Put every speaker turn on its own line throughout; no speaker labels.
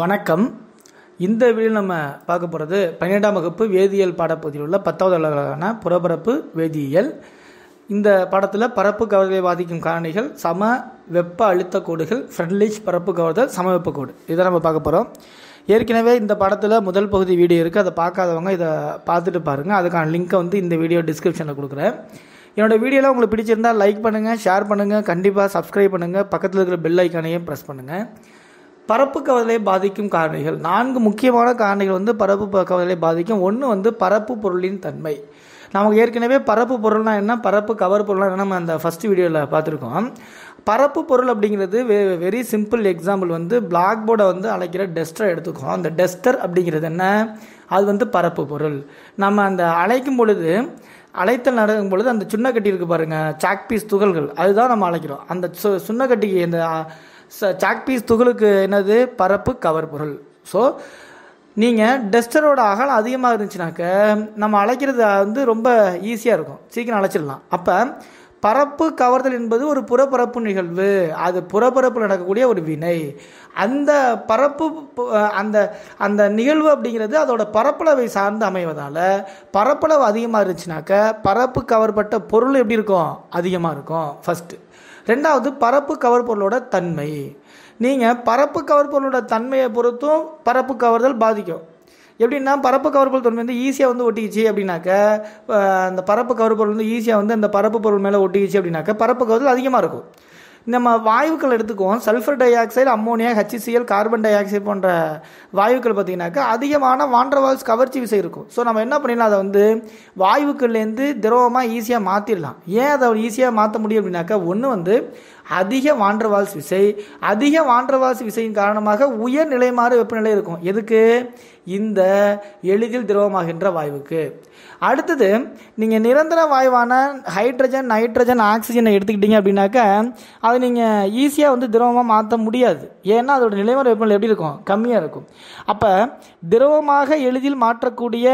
வணக்கம் இந்த வீடியோ நம்ம பார்க்க போகிறது பன்னிரெண்டாம் வகுப்பு வேதியியல் பாடப்பகுதியில் உள்ள பத்தாவது அளவிலான புறப்பரப்பு வேதியியல் இந்த பாடத்தில் பரப்பு கவர்தலை பாதிக்கும் காரணிகள் சம வெப்ப அழுத்த கோடுகள் ஃப்ரெண்ட்லிஷ் பரப்பு கவர்தல் சமவெப்ப கோடு இதை நம்ம பார்க்க போகிறோம் ஏற்கனவே இந்த படத்தில் முதல் பகுதி வீடியோ இருக்குது அதை பார்க்காதவங்க இதை பார்த்துட்டு பாருங்கள் அதுக்கான லிங்க்கை வந்து இந்த வீடியோ டிஸ்கிரிப்ஷனில் கொடுக்குறேன் என்னோடய வீடியோலாம் உங்களுக்கு பிடிச்சிருந்தால் லைக் பண்ணுங்கள் ஷேர் பண்ணுங்கள் கண்டிப்பாக சப்ஸ்கிரைப் பண்ணுங்கள் பக்கத்தில் இருக்கிற பெல் ஐக்கானையும் ப்ரெஸ் பண்ணுங்கள் பரப்பு கவலை பாதிக்கும் காரணிகள் நான்கு முக்கியமான காரணிகள் வந்து பரப்பு கவலை பாதிக்கும் ஒன்று வந்து பரப்பு பொருளின் தன்மை நமக்கு ஏற்கனவே பரப்பு பொருள்னால் என்ன பரப்பு கவர் பொருள்னால் என்ன நம்ம அந்த ஃபஸ்ட் வீடியோவில் பார்த்துருக்கோம் பரப்பு பொருள் அப்படிங்கிறது வெ வெரி சிம்பிள் எக்ஸாம்பிள் வந்து பிளாக் போர்டை வந்து அழைக்கிற டெஸ்டரை எடுத்துக்கோம் அந்த டெஸ்டர் அப்படிங்கிறது என்ன அது வந்து பரப்பு பொருள் நம்ம அந்த அழைக்கும் பொழுது அழைத்தல் நடக்கும் பொழுது அந்த சுண்ணக்கட்டி இருக்குது பாருங்கள் சாக்பீஸ் துகள்கள் அதுதான் நம்ம அழைக்கிறோம் அந்த சு சுண்ணக்கட்டிக்கு அந்த ச சாக்பீஸ் துகளுக்கு என்னது பரப்பு கவர் பொருள் ஸோ நீங்கள் டஸ்டரோட அகலம் அதிகமாக இருந்துச்சுனாக்க நம்ம அழைக்கிறது வந்து ரொம்ப ஈஸியாக இருக்கும் சீக்கிரம் அழைச்சிடலாம் அப்போ பரப்பு கவர்தல் என்பது ஒரு புறப்பரப்பு நிகழ்வு அது புறப்பரப்பு நடக்கக்கூடிய ஒரு வினை அந்த பரப்பு அந்த அந்த நிகழ்வு அப்படிங்கிறது அதோட பரப்பளவை சார்ந்து அமைவதால் பரப்பளவு அதிகமாக இருந்துச்சுனாக்க பரப்பு கவர்பட்ட பொருள் எப்படி இருக்கும் அதிகமாக இருக்கும் ஃபஸ்ட்டு ரெண்டாவது பரப்பு கவர் பொருளோட தன்மை நீங்கள் பரப்பு கவர் பொருளோட தன்மையை பொறுத்தும் பரப்பு கவர்தல் பாதிக்கும் எப்படின்னா பரப்பு கவர் பொருள் தன்மை வந்து ஈஸியாக வந்து ஒட்டிக்கிச்சு அப்படின்னாக்க அந்த பரப்பு கவர் பொருள் வந்து ஈஸியாக வந்து அந்த பரப்பு பொருள் மேலே ஒட்டிக்கிச்சு அப்படின்னாக்க பரப்பு கவர்தல் அதிகமாக இருக்கும் நம்ம வாயுக்கள் எடுத்துக்குவோம் sulphur dioxide ammonia HCl carbon dioxide போன்ற வாயுக்கள் பார்த்திங்கனாக்கா அதிகமான வாண்டர்வால்ஸ் கவர்ச்சி விசை இருக்கும் ஸோ நம்ம என்ன பண்ணிடலாம் அதை வந்து வாயுக்கள்லேருந்து திரவமாக ஈஸியாக மாற்றிடலாம் ஏன் அதை ஈஸியாக மாற்ற முடியும் அப்படின்னாக்கா ஒன்று வந்து அதிக வாண்டர்வால்ஸ் விசை அதிக வாண்டர்வால்ஸ் விசையின் காரணமாக உயர் நிலைமாறு வெப்பநிலை இருக்கும் எதுக்கு இந்த எளிதில் திரவமாகின்ற வாயுவுக்கு அடுத்தது நீங்கள் நிரந்தர வாயுவான ஹைட்ரஜன் நைட்ரஜன் ஆக்சிஜனை எடுத்துக்கிட்டீங்க அப்படின்னாக்கா அதை நீங்கள் ஈஸியாக வந்து திரவமாக மாற்ற முடியாது ஏன்னா அதோட நிலைமுறை வெப்பநிலை எப்படி இருக்கும் கம்மியாக இருக்கும் அப்போ திரவமாக எளிதில் மாற்றக்கூடிய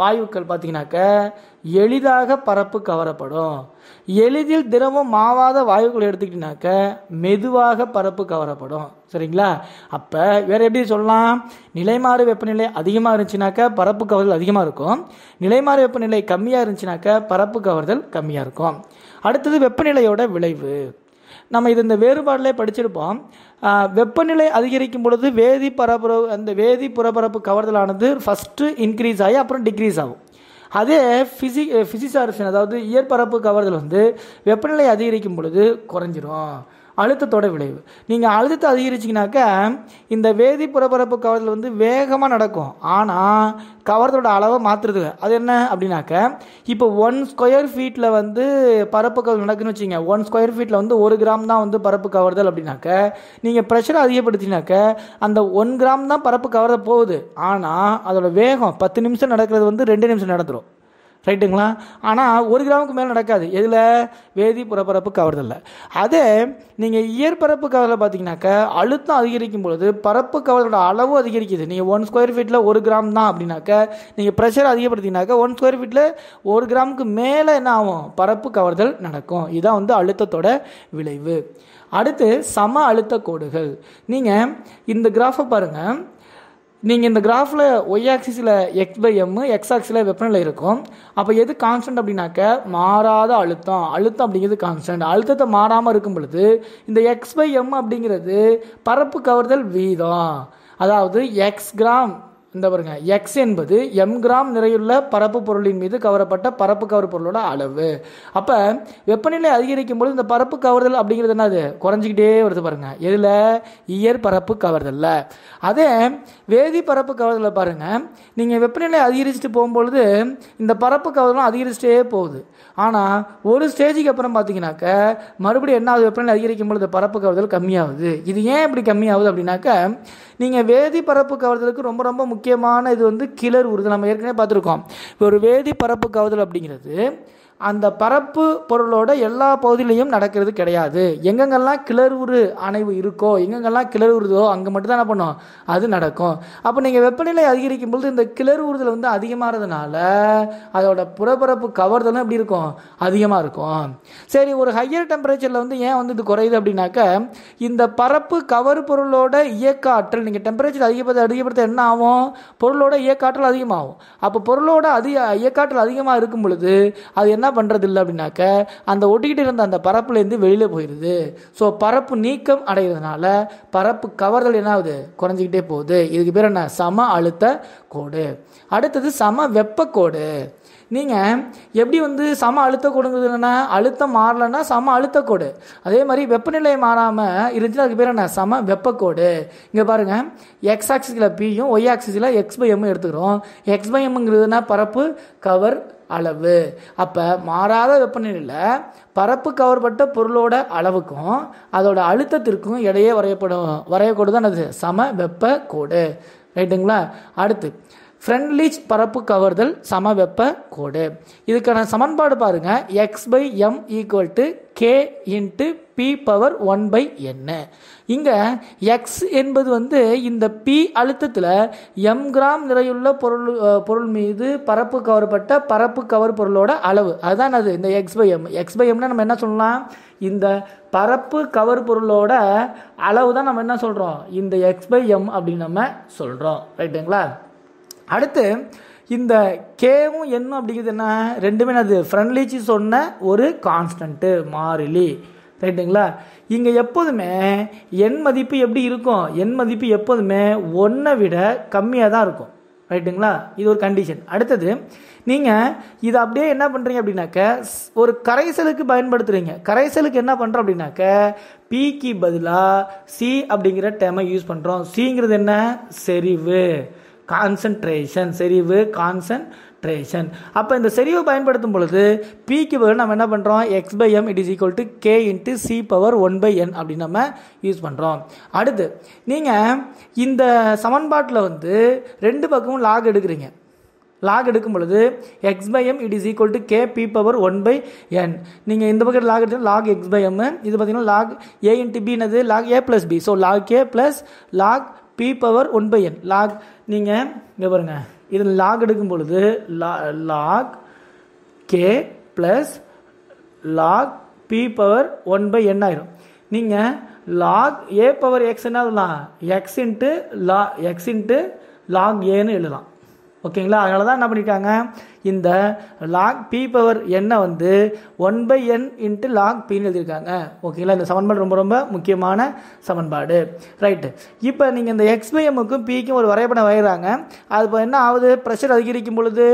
வாயுக்கள் பார்த்தீங்கன்னாக்க எளிதாக பரப்பு கவரப்படும் எளிதில் திரவம் மாவாத வாயுக்கள் எடுத்துக்கிட்டீங்கனாக்க மெதுவாக பரப்பு கவரப்படும் சரிங்களா அப்போ வேறு எப்படி சொல்லலாம் நிலைமாறு வெப்பநிலை அதிகமாக இருந்துச்சுனாக்க பரப்பு கவர்தல் அதிகமாக இருக்கும் நிலைமாறு வெப்பநிலை கம்மியாக இருந்துச்சுனாக்க பரப்பு கவர்தல் கம்மியாக இருக்கும் அடுத்தது வெப்பநிலையோட விளைவு நம்ம இது இந்த வேறுபாடிலே படிச்சிருப்போம் வெப்பநிலை அதிகரிக்கும் பொழுது வேதி பரபரப்பு அந்த வேதி புறப்பரப்பு கவர்தலானது ஃபஸ்ட்டு இன்க்ரீஸ் ஆகி அப்புறம் டிக்ரீஸ் ஆகும் அதே ஃபிசி ஃபிசிசாரிசன் அதாவது இயற்பரப்பு கவர்தல் வந்து வெப்பநிலை அதிகரிக்கும் பொழுது குறைஞ்சிரும் அழுத்தத்தோட விளைவு நீங்கள் அழுத்தத்தை அதிகரிச்சிங்கனாக்கா இந்த வேதி புறப்பரப்பு கவர்தல் வந்து வேகமாக நடக்கும் ஆனால் கவர்தலோட அளவை மாற்றுறது அது என்ன அப்படின்னாக்க இப்போ ஒன் ஸ்கொயர் ஃபீட்டில் வந்து பரப்பு கவர்தல் நடக்குன்னு வச்சுங்க ஒன் ஸ்கொயர் ஃபீட்டில் வந்து ஒரு கிராம் தான் வந்து பரப்பு கவர்தல் அப்படின்னாக்க நீங்கள் ப்ரெஷரை அதிகப்படுத்தினாக்க அந்த ஒன் கிராம் தான் பரப்பு கவர்தல் போகுது ஆனால் அதோட வேகம் பத்து நிமிஷம் நடக்கிறது வந்து ரெண்டு நிமிஷம் நடந்துடும் ரைட்டுங்களா ஆனால் ஒரு கிராமுக்கு மேலே நடக்காது எதில் வேதி புறப்பரப்பு கவர்தலில் அதே நீங்கள் இயற்பரப்பு கவரில் பார்த்தீங்கன்னாக்கா அழுத்தம் அதிகரிக்கும் பொழுது பரப்பு கவரோட அளவும் அதிகரிக்குது நீங்கள் ஒன் ஸ்கொயர் ஃபீட்டில் ஒரு கிராம் தான் அப்படின்னாக்க நீங்கள் ப்ரெஷர் அதிகப்படுத்தினாக்கா ஒன் ஸ்கொயர் ஃபீட்டில் ஒரு கிராமுக்கு மேலே என்ன ஆகும் பரப்பு கவர்தல் நடக்கும் இதுதான் வந்து அழுத்தத்தோட விளைவு அடுத்து சம அழுத்த கோடுகள் நீங்கள் இந்த கிராஃபை பாருங்கள் நீங்கள் இந்த கிராஃபில் ஒய் ஆக்சிஸில் எக்ஸ் பை எம் எக்ஸ் ஆக்சில் வெப்பநிலை இருக்கும் அப்போ எது கான்ஸ்டன்ட் அப்படின்னாக்க மாறாத அழுத்தம் அழுத்தம் அப்படிங்கிறது கான்ஸ்டன்ட் அழுத்தத்தை மாறாமல் இருக்கும் பொழுது இந்த எக்ஸ் பை எம் அப்படிங்கிறது பரப்பு கவர்தல் வீதம் அதாவது எக்ஸ் கிராம் இந்த பாருங்க எக்ஸ் என்பது எம் கிராம் நிறையுள்ள பரப்பு பொருளின் மீது கவரப்பட்ட பரப்பு கவர் பொருளோட அளவு அப்போ வெப்பநிலை அதிகரிக்கும் பொழுது இந்த பரப்பு கவர்தல் அப்படிங்கிறது என்னது குறைஞ்சிக்கிட்டே வருது பாருங்க எதுல இயர் பரப்பு கவர்தலில் அதே வேதி பரப்பு கவர்தலில் பாருங்கள் நீங்கள் வெப்பநிலை அதிகரிச்சுட்டு போகும்பொழுது இந்த பரப்பு கவர்தலும் அதிகரிச்சுட்டே போகுது ஆனால் ஒரு ஸ்டேஜுக்கு அப்புறம் பாத்தீங்கன்னாக்க மறுபடியும் என்ன வெப்பநிலை அதிகரிக்கும் பொழுது பரப்பு கவர்தல் கம்மியாகுது இது ஏன் இப்படி கம்மியாகுது அப்படின்னாக்க நீங்கள் வேதி பரப்பு கவர்தலுக்கு ரொம்ப ரொம்ப முக்கிய முக்கியமான இது வந்து கிளர் உருது நம்ம ஏற்கனவே பார்த்துருக்கோம் இப்போ ஒரு வேதி பரப்பு கவுதல் அப்படிங்கிறது அந்த பரப்பு பொருளோட எல்லா பகுதியிலையும் நடக்கிறது கிடையாது எங்கெங்கெல்லாம் கிளறுவுறு அணைவு இருக்கோ எங்கெங்கெல்லாம் கிளறுவுறுதோ அங்கே மட்டும் தான் என்ன பண்ணும் அது நடக்கும் அப்போ நீங்கள் வெப்பநிலை அதிகரிக்கும் பொழுது இந்த கிளறுவுறுதல் வந்து அதிகமாகிறதுனால அதோட புறப்பரப்பு கவர்தலும் எப்படி இருக்கும் அதிகமாக இருக்கும் சரி ஒரு ஹையர் டெம்பரேச்சரில் வந்து ஏன் வந்து இது குறையுது அப்படின்னாக்க இந்த பரப்பு கவர் பொருளோட இயக்க ஆற்றல் நீங்கள் டெம்பரேச்சர் அதிகப்படுத்த அதிகப்படுத்த என்ன ஆகும் பொருளோட இயக்காற்றல் அதிகமாகும் அப்போ பொருளோட அதிக இயக்காற்றல் அதிகமாக இருக்கும் பொழுது அது என்ன பண்ணுறதில்ல அப்படின்னாக்க அந்த ஒட்டிக்கிட்டு இருந்த அந்த பரப்புலேருந்து வெளியில் போயிடுது ஸோ பரப்பு நீக்கம் அடைகிறதுனால பரப்பு கவர்தல் என்ன ஆகுது குறைஞ்சிக்கிட்டே போகுது இதுக்கு பேர் என்ன சம அழுத்த கோடு அடுத்தது சம வெப்ப கோடு நீங்கள் எப்படி வந்து சம அழுத்த கோடுங்கிறது என்னென்னா அழுத்தம் மாறலைன்னா சம அழுத்த கோடு அதே மாதிரி வெப்பநிலை மாறாமல் இருந்துச்சுன்னா அதுக்கு பேர் என்ன சம வெப்பக்கோடு இங்கே பாருங்கள் எக்ஸ் ஆக்சிஸில் பியும் ஒய் ஆக்சிஸில் எக்ஸ் பை எம் எடுத்துக்கிறோம் எக்ஸ் பை எம்ங்கிறதுனா பரப்பு கவர் அளவு அப்போ மாறாத வெப்பநிலையில் பரப்பு கவர்பட்ட பொருளோட அளவுக்கும் அதோட அழுத்தத்திற்கும் இடையே வரையப்படும் வரையக்கூடு தான் அது சம வெப்ப கோடு ரைட்டுங்களா அடுத்து ஃப்ரெண்ட்லிச் பரப்பு கவர்தல் வெப்ப கோடு இதுக்கான சமன்பாடு பாருங்கள் X by M equal to K into P power one by என்ன இங்கே எக்ஸ் என்பது வந்து இந்த பி அழுத்தத்தில் எம் கிராம் நிறையுள்ள பொருள் பொருள் மீது பரப்பு கவர்பட்ட பரப்பு கவர் பொருளோட அளவு அதுதான் அது இந்த X by M X by எம்னா நம்ம என்ன சொல்லலாம் இந்த பரப்பு கவர் பொருளோட அளவு தான் நம்ம என்ன சொல்கிறோம் இந்த எக்ஸ் பை எம் அப்படின்னு நம்ம சொல்கிறோம் ரைட்டுங்களா அடுத்து இந்த கேவும் என்ன அப்படிங்கிறது என்ன ரெண்டுமே அது ஃப்ரெண்ட்லிச்சு சொன்ன ஒரு கான்ஸ்டன்ட்டு மாறிலி ரைட்டுங்களா இங்கே எப்போதுமே எண் மதிப்பு எப்படி இருக்கும் எண் மதிப்பு எப்போதுமே ஒன்றை விட கம்மியாக தான் இருக்கும் ரைட்டுங்களா இது ஒரு கண்டிஷன் அடுத்தது நீங்கள் இதை அப்படியே என்ன பண்ணுறீங்க அப்படின்னாக்க ஒரு கரைசலுக்கு பயன்படுத்துகிறீங்க கரைசலுக்கு என்ன பண்ணுறோம் அப்படின்னாக்க பிக்கு பதிலாக சி அப்படிங்கிற டேமை யூஸ் பண்ணுறோம் சிங்கிறது என்ன செறிவு கான்சன்ட்ரேஷன் செறிவு கான்சன்ட்ரேஷன் அப்போ இந்த செறிவு பயன்படுத்தும் பொழுது பிக்கு பதில் நம்ம என்ன பண்ணுறோம் X by M it is equal to K into C power one by N அப்படின்னு நம்ம யூஸ் பண்ணுறோம் அடுத்து நீங்கள் இந்த சமன்பாட்டில் வந்து ரெண்டு பக்கமும் லாக் எடுக்கிறீங்க லாக் எடுக்கும் பொழுது X by M it is equal to K P power one by N நீங்கள் இந்த பக்கம் லாக் எடுத்து லாக் எக்ஸ் பை எம் இது பார்த்தீங்கன்னா லாக் ஏ இன்ட்டு பின்னது log A plus B so log A plus log B power one by N log நீங்கள் இங்கே பாருங்கள் இதில் லாக் எடுக்கும் பொழுது லா log K plus log B power one by N ஆயிரும் நீங்கள் லாக் ஏ பவர் எக்ஸ் என்ன எழுதலாம் எக்ஸ் இன்ட்டு லா எக்ஸ் இன்ட்டு லாக் ஏன்னு எழுதலாம் ஓகேங்களா அதனால தான் என்ன பண்ணியிருக்காங்க இந்த லாக் பி பவர் என்ன வந்து one by N into log பின்னு எழுதியிருக்காங்க ஓகேங்களா இந்த சமன்பாடு ரொம்ப ரொம்ப முக்கியமான சமன்பாடு ரைட்டு இப்போ நீங்கள் இந்த எக்ஸ் பை எம்முக்கும் பிக்கும் ஒரு வரைபடம் வரைகிறாங்க அது இப்போ என்ன ஆகுது ப்ரெஷர் அதிகரிக்கும் பொழுது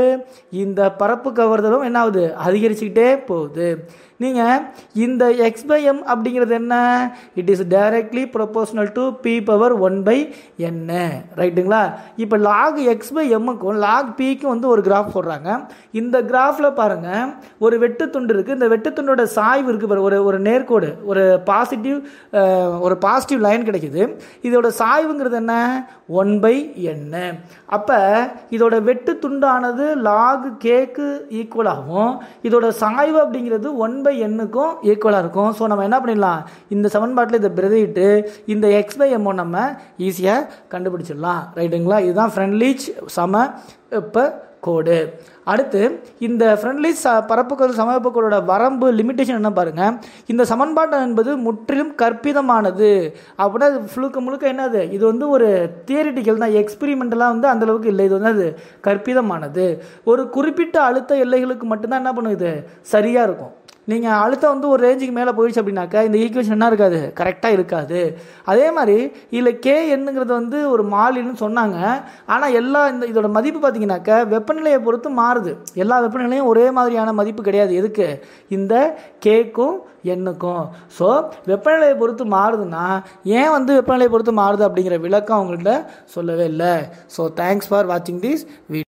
இந்த பரப்பு கவர்தலும் என்ன ஆகுது அதிகரிச்சுக்கிட்டே போகுது நீங்கள் இந்த எக்ஸ் பை எம் அப்படிங்கிறது என்ன it is directly proportional to P power one by என்ன ரைட்டுங்களா இப்போ லாக் எக்ஸ் பை எம்முக்கும் லாக் பிக்கும் வந்து ஒரு கிராஃப் போடுறாங்க இந்த கிராஃபில் பாருங்கள் ஒரு வெட்டு துண்டு இருக்குது இந்த வெட்டு துண்டோட சாய்வு இருக்குது பாரு ஒரு ஒரு நேர்கோடு ஒரு பாசிட்டிவ் ஒரு பாசிட்டிவ் லைன் கிடைக்குது இதோட சாய்வுங்கிறது என்ன ஒன் பை என்ன அப்போ இதோட வெட்டு துண்டானது லாகு கேக்கு ஈக்குவலாகவும் இதோட சாய்வு அப்படிங்கிறது ஒன் பை எண்ணுக்கும் ஈக்குவலாக இருக்கும் ஸோ நம்ம என்ன பண்ணிடலாம் இந்த சமன்பாட்டில் இதை பிரதிட்டு இந்த எக்ஸ் பை எம்மோ நம்ம ஈஸியாக கண்டுபிடிச்சிடலாம் ரைட்டுங்களா இதுதான் ஃப்ரெண்ட்லீச் சம இப்போ கோடு அடுத்து இந்த ஃப்ரெண்ட்லி ச பரப்புக்கோள் சமபக்கோளோட வரம்பு லிமிட்டேஷன் என்ன பாருங்கள் இந்த சமன்பாடு என்பது முற்றிலும் கற்பிதமானது அப்படின்னா முழுக்க முழுக்க என்னது இது வந்து ஒரு தியரிட்டிக்கல் தான் எக்ஸ்பிரிமெண்டெல்லாம் வந்து அந்தளவுக்கு இல்லை இது வந்து அது கற்பிதமானது ஒரு குறிப்பிட்ட அழுத்த எல்லைகளுக்கு மட்டும்தான் என்ன பண்ணுது சரியாக இருக்கும் நீங்கள் அழுத்தம் வந்து ஒரு ரேஞ்சுக்கு மேலே போயிடுச்சு அப்படின்னாக்கா இந்த ஈக்குவேஷன் என்ன இருக்காது கரெக்டாக இருக்காது அதே மாதிரி இதில் கே என்னங்கிறது வந்து ஒரு மாலின்னு சொன்னாங்க ஆனால் எல்லா இந்த இதோட மதிப்பு பார்த்தீங்கன்னாக்க வெப்பநிலையை பொறுத்து மாறுது எல்லா வெப்பநிலையும் ஒரே மாதிரியான மதிப்பு கிடையாது எதுக்கு இந்த கேக்கும் எண்ணுக்கும் ஸோ வெப்பநிலையை பொறுத்து மாறுதுன்னா ஏன் வந்து வெப்பநிலையை பொறுத்து மாறுது அப்படிங்கிற விளக்கம் அவங்கள்ட்ட சொல்லவே இல்லை ஸோ தேங்க்ஸ் ஃபார் வாட்சிங் திஸ் வீடியோ